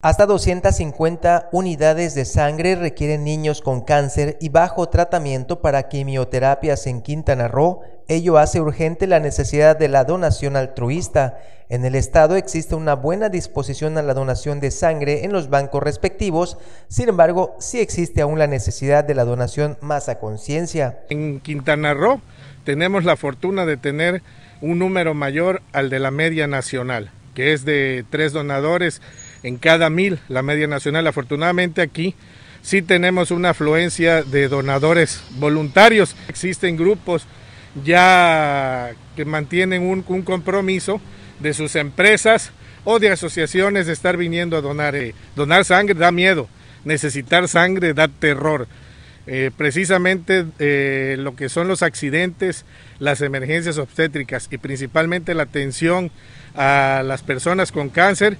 Hasta 250 unidades de sangre requieren niños con cáncer y bajo tratamiento para quimioterapias en Quintana Roo. Ello hace urgente la necesidad de la donación altruista. En el estado existe una buena disposición a la donación de sangre en los bancos respectivos, sin embargo, sí existe aún la necesidad de la donación más a conciencia. En Quintana Roo tenemos la fortuna de tener un número mayor al de la media nacional, que es de tres donadores en cada mil la media nacional. Afortunadamente aquí sí tenemos una afluencia de donadores voluntarios. Existen grupos ya que mantienen un, compromiso de sus empresas o de asociaciones de estar viniendo a donar. Eh, donar sangre da miedo, necesitar sangre da terror. Eh, precisamente eh, lo que son los accidentes, las emergencias obstétricas y principalmente la atención a las personas con cáncer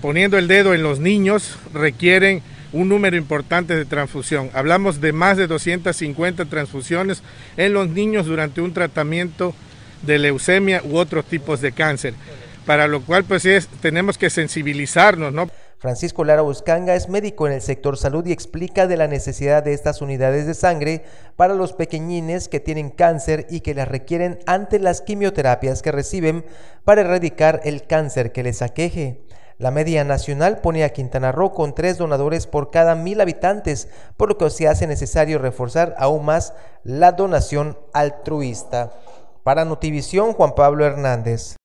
poniendo el dedo en los niños requieren un número importante de transfusión. Hablamos de más de 250 transfusiones en los niños durante un tratamiento de leucemia u otros tipos de cáncer, para lo cual pues es, tenemos que sensibilizarnos, ¿no? Francisco Lara Buscanga es médico en el sector salud y explica de la necesidad de estas unidades de sangre para los pequeñines que tienen cáncer y que las requieren ante las quimioterapias que reciben para erradicar el cáncer que les aqueje. La media nacional pone a Quintana Roo con tres donadores por cada mil habitantes, por lo que se hace necesario reforzar aún más la donación altruista. Para Notivisión, Juan Pablo Hernández.